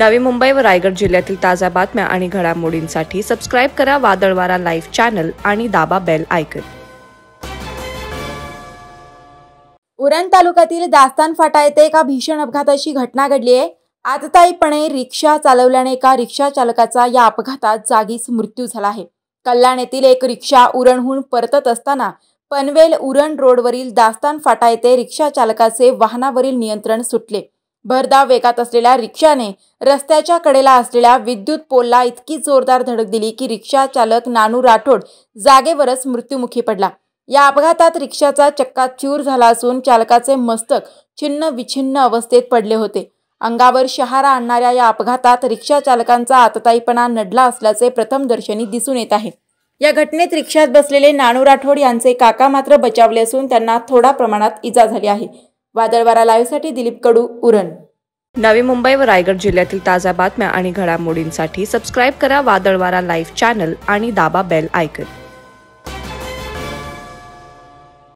नवी मुंबई व रायगड जिल्ह्यातील ताज्या बातम्या आणि घडामोडींसाठी सबस्क्राईब करा वादळवारा लाईव्ह चॅनल आणि दाबा बेल ऐकत उरण तालुक्यातील दास्तान फाटा येथे एका भीषण अपघाताची घटना घडली आहे आतताईपणे रिक्षा चालवल्याने एका रिक्षा चालकाचा या अपघातात जागीच मृत्यू झाला आहे कल्याण येथील एक रिक्षा उरणहून परतत असताना पनवेल उरण रोडवरील दास्तान फाटा येथे रिक्षा चालकाचे वाहनावरील नियंत्रण सुटले भरधाव वेगात असलेल्या रिक्षाने रस्त्याच्या कडेला असलेल्या विद्युत पोलला इतकी जोरदार धडक दिली की रिक्षा चालक नानू राठोड जागेवरच मृत्युमुखी पडला या अपघातात रिक्षाचा चक्का चूर झाला असून चालकाचे मस्तक छिन्न विछिन्न अवस्थेत पडले होते अंगावर शहारा आणणाऱ्या या अपघातात रिक्षा चालकांचा आतताईपणा नडला असल्याचे प्रथमदर्शनी दिसून येत आहे या घटनेत रिक्षात बसलेले नानू राठोड यांचे काका मात्र बचावले असून त्यांना थोडा प्रमाणात इजा झाली आहे वादळवारा लाईव्हसाठी दिलीप कडू उरण नवी मुंबई व रायगड जिल्ह्यातील ताज्या बातम्या आणि घडामोडींसाठी सबस्क्राईब करा वादळवारा लाईव्ह चॅनल आणि दाबा बेल आयकन